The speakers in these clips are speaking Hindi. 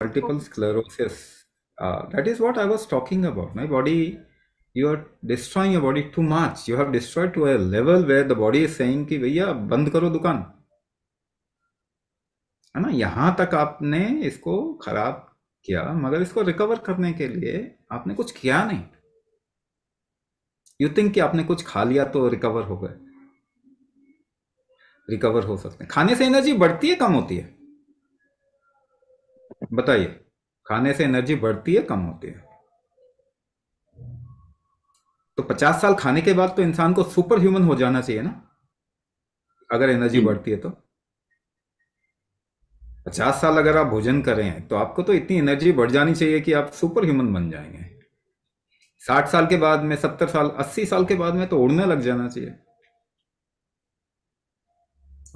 multiple sclerosis. Uh, that is what I was talking about. My body, you are destroying your body too much. You have destroyed to a level where the body is saying ki bhaiya band karo dukan है ना यहाँ तक आपने इसको खराब किया मगर इसको रिकवर करने के लिए आपने कुछ किया नहीं यू थिंक कि आपने कुछ खा लिया तो रिकवर हो गए रिकवर हो सकते हैं खाने से एनर्जी बढ़ती है कम होती है बताइए खाने से एनर्जी बढ़ती है कम होती है तो पचास साल खाने के बाद तो इंसान को सुपर ह्यूमन हो जाना चाहिए ना अगर एनर्जी बढ़ती है तो पचास साल अगर आप भोजन कर रहे हैं तो आपको तो इतनी एनर्जी बढ़ जानी चाहिए कि आप सुपर ह्यूमन बन जाएंगे साठ साल के बाद में सत्तर साल अस्सी साल के बाद में तो उड़ने लग जाना चाहिए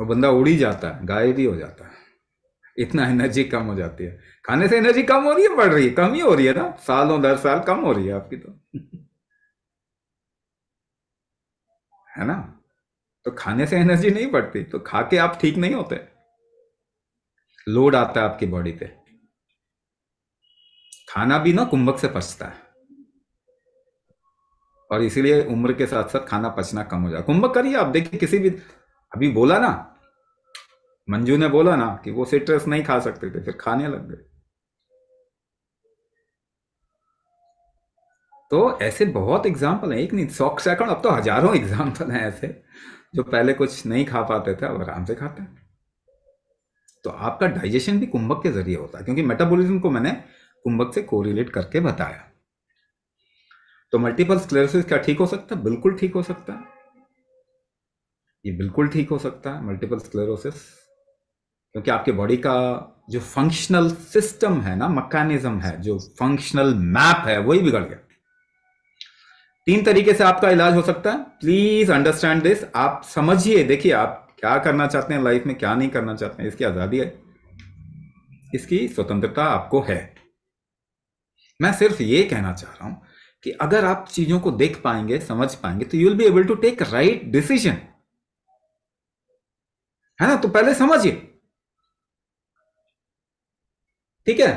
और बंदा उड़ ही जाता है गायब ही हो जाता है इतना एनर्जी कम हो जाती है खाने से एनर्जी कम हो रही है बढ़ रही है कम ही हो रही है ना सालों दर साल कम हो रही है आपकी तो है ना तो खाने से एनर्जी नहीं बढ़ती तो खा के आप ठीक नहीं होते लोड आता है आपकी बॉडी पे खाना भी ना कुंभक से पचता है और इसीलिए उम्र के साथ साथ खाना पचना कम हो जाए कुंभक करिए आप देखिए किसी भी अभी बोला ना मंजू ने बोला ना कि वो सिट्रस नहीं खा सकते थे फिर खाने लग गए तो ऐसे बहुत एग्जाम्पल है एक नहीं सौ सैकड़ अब तो हजारों एग्जाम्पल हैं ऐसे जो पहले कुछ नहीं खा पाते थे अब आराम से खाते हैं तो आपका डाइजेशन भी कुंभक के जरिए होता है क्योंकि मेटाबॉलिज्म को मैंने कुंभक से कोरिलेट करके बताया तो मल्टीपल स्क्लेरोसिस क्या ठीक हो सकता है बिल्कुल ठीक हो सकता है ये बिल्कुल ठीक हो सकता है मल्टीपल स्क्लेरोसिस क्योंकि आपके बॉडी का जो फंक्शनल सिस्टम है ना मकानिज्म है जो फंक्शनल मैप है वही बिगड़ गया तीन तरीके से आपका इलाज हो सकता है प्लीज अंडरस्टैंड दिस आप समझिए देखिए आप क्या करना चाहते हैं लाइफ में क्या नहीं करना चाहते हैं इसकी आजादी है इसकी स्वतंत्रता आपको है मैं सिर्फ ये कहना चाह रहा हूं कि अगर आप चीजों को देख पाएंगे समझ पाएंगे तो you will be able to take right decision है ना तो पहले समझिए ठीक है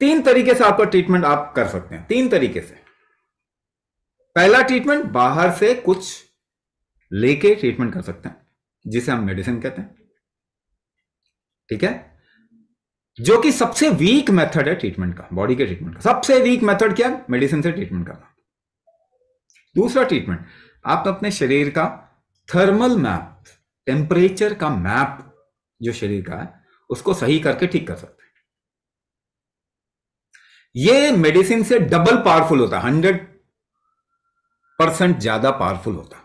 तीन तरीके से आपका ट्रीटमेंट आप कर सकते हैं तीन तरीके से पहला ट्रीटमेंट बाहर से कुछ लेके ट्रीटमेंट कर सकते हैं जिसे हम मेडिसिन कहते हैं ठीक है जो कि सबसे वीक मेथड है ट्रीटमेंट का बॉडी के ट्रीटमेंट का सबसे वीक मेथड क्या है मेडिसिन से ट्रीटमेंट करना दूसरा ट्रीटमेंट आप अपने शरीर का थर्मल मैप टेम्परेचर का मैप जो शरीर का है उसको सही करके ठीक कर सकते ये मेडिसिन से डबल पावरफुल होता हंड्रेड परसेंट ज्यादा पावरफुल होता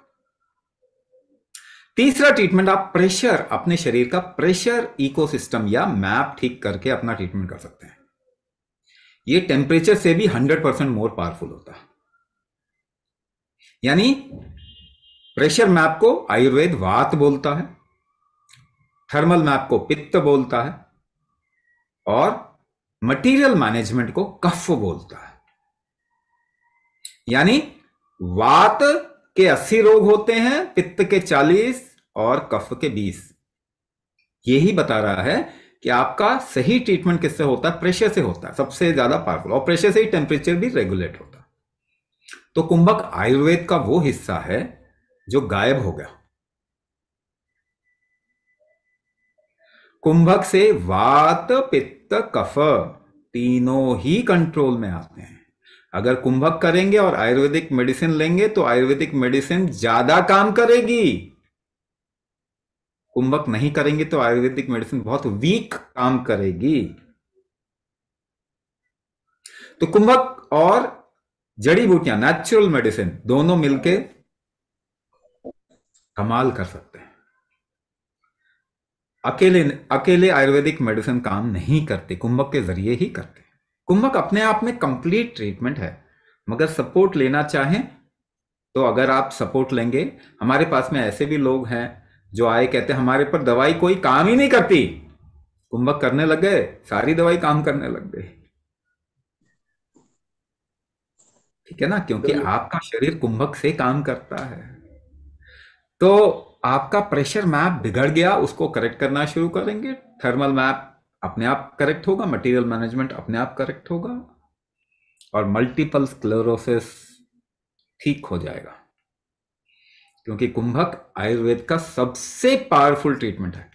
तीसरा ट्रीटमेंट आप प्रेशर अपने शरीर का प्रेशर इकोसिस्टम या मैप ठीक करके अपना ट्रीटमेंट कर सकते हैं ये टेम्परेचर से भी हंड्रेड परसेंट मोर पावरफुल होता है यानी प्रेशर मैप को आयुर्वेद वात बोलता है थर्मल मैप को पित्त बोलता है और मटेरियल मैनेजमेंट को कफ बोलता है यानी वात के अस्सी रोग होते हैं पित्त के चालीस और कफ के बीस यही बता रहा है कि आपका सही ट्रीटमेंट किससे होता है प्रेशर से होता है सबसे ज्यादा पावरफुल और प्रेशर से ही टेम्परेचर भी रेगुलेट होता है तो कुंभक आयुर्वेद का वो हिस्सा है जो गायब हो गया कुंभक से वात पित्त कफ तीनों ही कंट्रोल में आते हैं अगर कुंभक करेंगे और आयुर्वेदिक मेडिसिन लेंगे तो आयुर्वेदिक मेडिसिन ज्यादा काम करेगी कुंभक नहीं करेंगे तो आयुर्वेदिक मेडिसिन बहुत वीक काम करेगी तो कुंभक और जड़ी बूटियां नेचुरल मेडिसिन दोनों मिलके कमाल कर सकते हैं अकेले अकेले आयुर्वेदिक मेडिसिन काम नहीं करते कुंभक के जरिए ही करते कुंभक अपने आप में कंप्लीट ट्रीटमेंट है मगर सपोर्ट लेना चाहें तो अगर आप सपोर्ट लेंगे हमारे पास में ऐसे भी लोग हैं जो आए कहते हैं हमारे पर दवाई कोई काम ही नहीं करती कुंभक करने लग गए सारी दवाई काम करने लग गई ठीक है ना क्योंकि आपका शरीर कुंभक से काम करता है तो आपका प्रेशर मैप बिगड़ गया उसको करेक्ट करना शुरू करेंगे थर्मल मैप अपने आप करेक्ट होगा मटेरियल मैनेजमेंट अपने आप करेक्ट होगा और मल्टीपल स्क्लेरोसिस ठीक हो जाएगा क्योंकि कुंभक आयुर्वेद का सबसे पावरफुल ट्रीटमेंट है